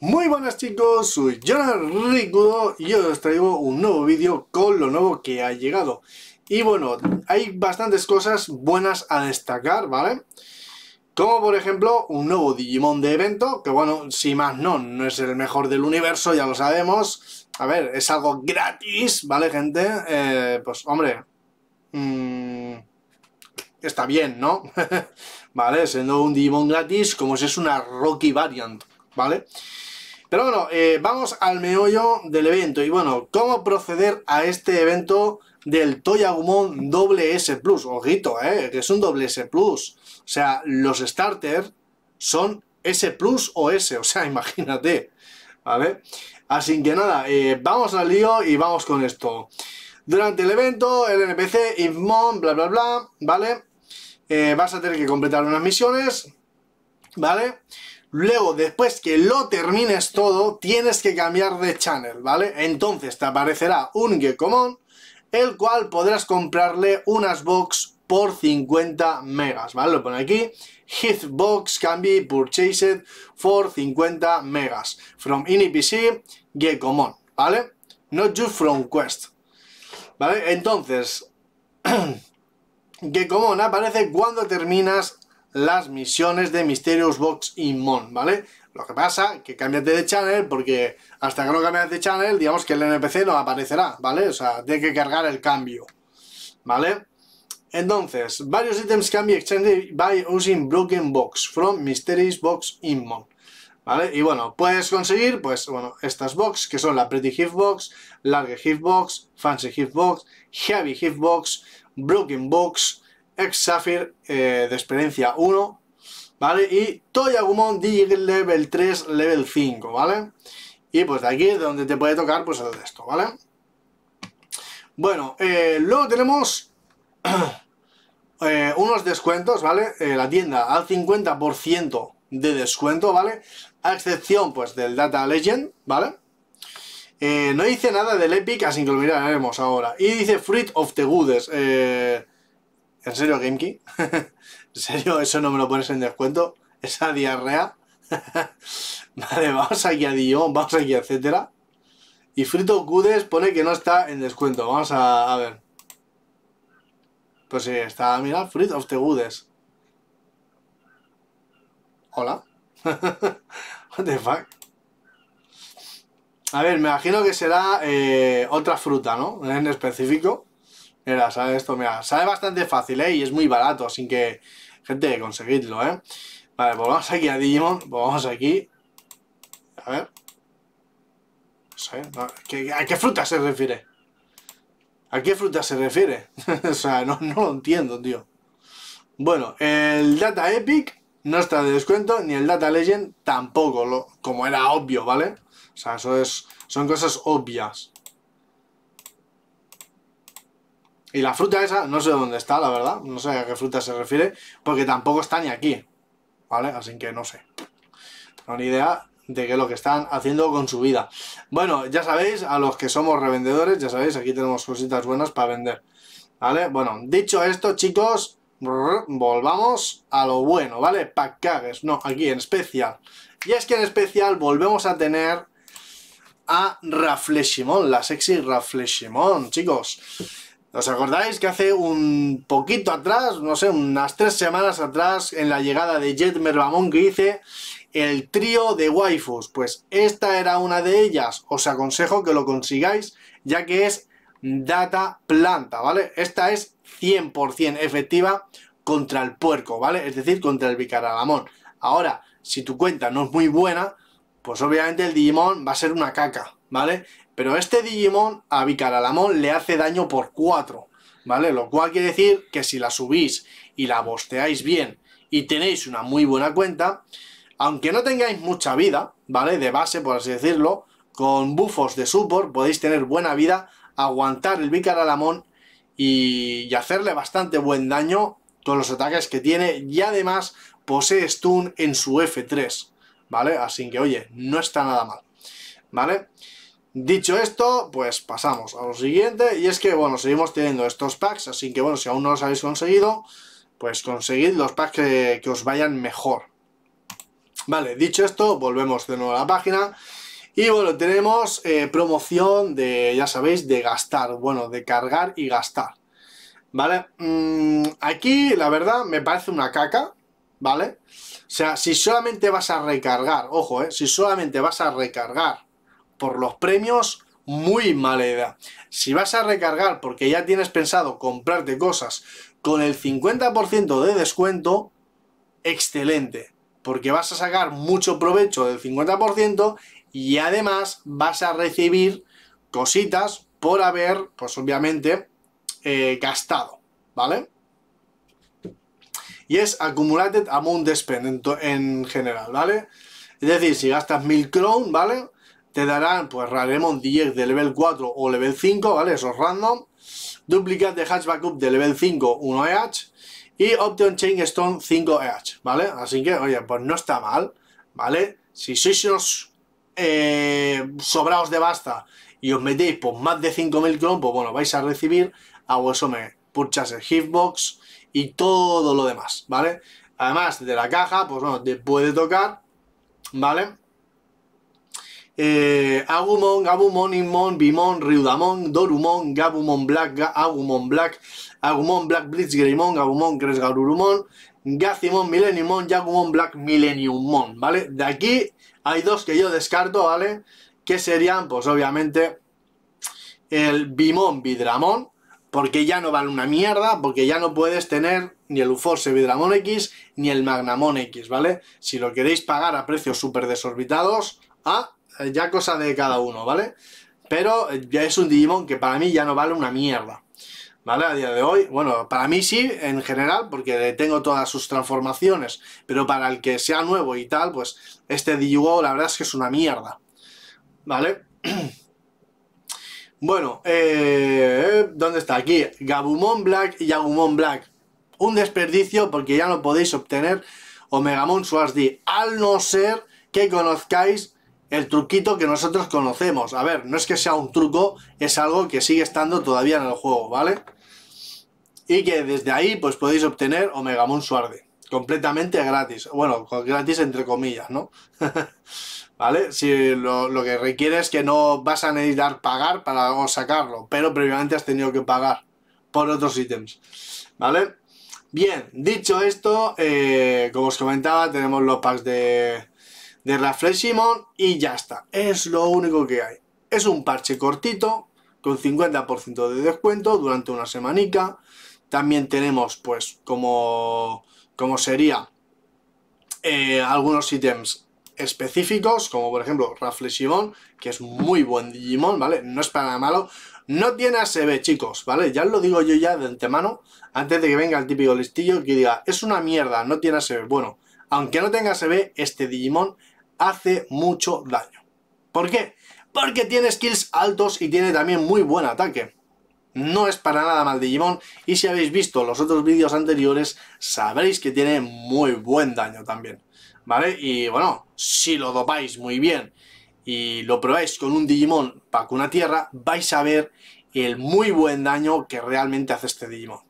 Muy buenas chicos, soy Jonathan Ricudo y hoy os traigo un nuevo vídeo con lo nuevo que ha llegado. Y bueno, hay bastantes cosas buenas a destacar, ¿vale? Como por ejemplo, un nuevo Digimon de evento, que bueno, si más no, no es el mejor del universo, ya lo sabemos. A ver, es algo gratis, ¿vale gente? Eh, pues hombre... Mm, está bien, ¿no? ¿Vale? Siendo un Digimon gratis, como si es una Rocky Variant, ¿vale? vale pero bueno, eh, vamos al meollo del evento. Y bueno, ¿cómo proceder a este evento del Toyagumon doble S Plus? Ojito, eh, que es un doble S Plus. O sea, los starters son S Plus o S. O sea, imagínate. ¿Vale? Así que nada, eh, vamos al lío y vamos con esto. Durante el evento, el NPC, Infmon, bla bla bla, ¿vale? Eh, vas a tener que completar unas misiones, ¿vale? Luego, después que lo termines todo, tienes que cambiar de channel, ¿vale? Entonces te aparecerá un Gekomon, el cual podrás comprarle unas box por 50 megas, ¿vale? Lo pone aquí, Hitbox can be purchased for 50 megas, from PC Gekomon, ¿vale? Not just from Quest, ¿vale? Entonces, Gekomon aparece cuando terminas las misiones de Mysterious Box in ¿vale? Lo que pasa que cámbiate de channel porque hasta que no cambias de channel, digamos que el NPC no aparecerá, ¿vale? O sea, tiene que cargar el cambio, ¿vale? Entonces, varios ítems can be extended by using broken box from Mysterious Box in ¿Vale? Y bueno, puedes conseguir, pues, bueno, estas box, que son la Pretty Gift Box, Large Gift Box, Fancy Gift Box, Heavy Gift Box, Broken Box, Ex Sapphire eh, de experiencia 1, ¿vale? Y Toyagumon Digital Level 3, Level 5, ¿vale? Y pues de aquí es donde te puede tocar pues el de esto, ¿vale? Bueno, eh, luego tenemos eh, unos descuentos, ¿vale? la tienda al 50% de descuento, ¿vale? A excepción pues del Data Legend, ¿vale? no dice nada del Epic, así que lo miraremos ahora. Y dice Fruit of the Goods. eh, ¿En serio, GameKey? ¿En serio eso no me lo pones en descuento? ¿Esa diarrea? vale, vamos aquí a Dion, vamos aquí a etcétera. Y Frito Cudes pone que no está en descuento. Vamos a, a ver. Pues sí, está, mira, Fruit of the Hola. What the fuck. A ver, me imagino que será eh, otra fruta, ¿no? En específico. Mira, sale esto, mira, sale bastante fácil, ¿eh? Y es muy barato, así que, gente, conseguidlo, ¿eh? Vale, pues vamos aquí a Digimon, pues vamos aquí. A ver. ¿a qué fruta se refiere? ¿A qué fruta se refiere? o sea, no, lo entiendo, tío. Bueno, el Data Epic no está de descuento, ni el Data Legend tampoco, como era obvio, ¿vale? O sea, eso es, son cosas obvias. Y la fruta esa, no sé dónde está, la verdad. No sé a qué fruta se refiere, porque tampoco está ni aquí. ¿Vale? Así que no sé. No ni idea de qué es lo que están haciendo con su vida. Bueno, ya sabéis, a los que somos revendedores, ya sabéis, aquí tenemos cositas buenas para vender. ¿Vale? Bueno, dicho esto, chicos, volvamos a lo bueno, ¿vale? Pack cagues, no, aquí en especial. Y es que en especial volvemos a tener a Rafleshimon, la sexy Rafleshimon, chicos. ¿Os acordáis que hace un poquito atrás, no sé, unas tres semanas atrás, en la llegada de Jet Merlamón, que hice el trío de waifus? Pues esta era una de ellas. Os aconsejo que lo consigáis, ya que es data planta, ¿vale? Esta es 100% efectiva contra el puerco, ¿vale? Es decir, contra el bicaralamón. Ahora, si tu cuenta no es muy buena, pues obviamente el Digimon va a ser una caca, ¿vale? Pero este Digimon a Vicaralamon le hace daño por 4, ¿vale? Lo cual quiere decir que si la subís y la bosteáis bien y tenéis una muy buena cuenta, aunque no tengáis mucha vida, ¿vale? De base, por así decirlo, con bufos de support podéis tener buena vida, aguantar el Vicaralamon y, y hacerle bastante buen daño con los ataques que tiene y además posee stun en su F3, ¿vale? Así que, oye, no está nada mal. ¿vale? Dicho esto, pues pasamos a lo siguiente, y es que, bueno, seguimos teniendo estos packs, así que, bueno, si aún no los habéis conseguido, pues conseguid los packs que, os vayan mejor. Vale, dicho esto, volvemos de nuevo a la página, y bueno, tenemos eh, promoción de, ya sabéis, de gastar, bueno, de cargar y gastar, ¿vale? Mm, aquí, la verdad, me parece una caca, ¿vale? O sea, si solamente vas a recargar, ojo, eh, si solamente vas a recargar por los premios, muy mala idea. Si vas a recargar porque ya tienes pensado comprarte cosas con el 50% de descuento, excelente, porque vas a sacar mucho provecho del 50% y además vas a recibir cositas por haber, pues obviamente, eh, gastado, ¿vale? Y es Accumulated Amount Spend en, general, ¿vale? Es decir, si gastas 1000 crown, ¿vale? te darán pues Raremon 10 de level 4 o level 5, ¿vale? Eso es random. duplicate de Hatchback Up de level 5, 1EH. Y Option Chain Stone 5EH, ¿vale? Así que, oye, pues no está mal, ¿vale? Si sois eh, sobraos de basta y os metéis por pues, más de 5.000 cron, pues bueno, vais a recibir a Wesome Purchase Hitbox y todo lo demás, ¿vale? Además de la caja, pues bueno, te puede tocar, ¿vale? eh, Agumon, Agumon, Inmon, Bimon, Riudamon, Dorumon, Gabumon Black, Agumon Black, Agumon Black Greymon, Agumon Gresgarurumon, Gacimon, Millenniumon, Yagumon Black, Millenniummon, ¿vale? De aquí hay dos que yo descarto, ¿vale? Que serían, pues obviamente, el Bimon Vidramon, porque ya no vale una mierda, porque ya no puedes tener ni el Uforce Vidramon X ni el Magnamon X, ¿vale? Si lo queréis pagar a precios súper desorbitados, a ya cosa de cada uno, ¿vale? Pero ya es un Digimon que para mí ya no vale una mierda. ¿Vale? A día de hoy, bueno, para mí sí, en general, porque tengo todas sus transformaciones, pero para el que sea nuevo y tal, pues este Digimon la verdad es que es una mierda. ¿Vale? Bueno, eh, ¿dónde está? Aquí, Gabumon Black y Agumon Black. Un desperdicio porque ya no podéis obtener Omegamon D, al no ser que conozcáis el truquito que nosotros conocemos. A ver, no es que sea un truco, es algo que sigue estando todavía en el juego, ¿vale? Y que desde ahí pues podéis obtener Omega Moon Suarde, completamente gratis. Bueno, gratis entre comillas, ¿no? ¿Vale? Si lo, que requiere es que no vas a necesitar pagar para sacarlo, pero previamente has tenido que pagar por otros ítems, ¿vale? Bien, dicho esto, eh, como os comentaba, tenemos los packs de, de Rafle Simón y ya está. Es lo único que hay. Es un parche cortito con 50% de descuento durante una semanica. También tenemos pues como, como sería eh, algunos ítems específicos, como por ejemplo Rafle Simón, que es muy buen Digimon, ¿vale? No es para nada malo. No tiene ASB, chicos, ¿vale? Ya lo digo yo ya de antemano, antes de que venga el típico listillo que diga, es una mierda, no tiene ASB. Bueno, aunque no tenga ASB, este Digimon hace mucho daño. ¿Por qué? Porque tiene skills altos y tiene también muy buen ataque. No es para nada mal Digimon y si habéis visto los otros vídeos anteriores sabréis que tiene muy buen daño también. ¿Vale? Y bueno, si lo dopáis muy bien y lo probáis con un Digimon para una tierra, vais a ver el muy buen daño que realmente hace este Digimon.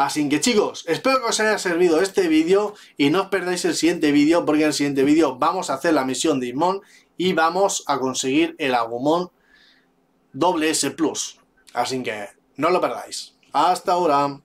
Así que chicos, espero que os haya servido este vídeo y no os perdáis el siguiente vídeo porque en el siguiente vídeo vamos a hacer la misión de Inmon y vamos a conseguir el Agumon doble Plus. Así que no lo perdáis. Hasta ahora.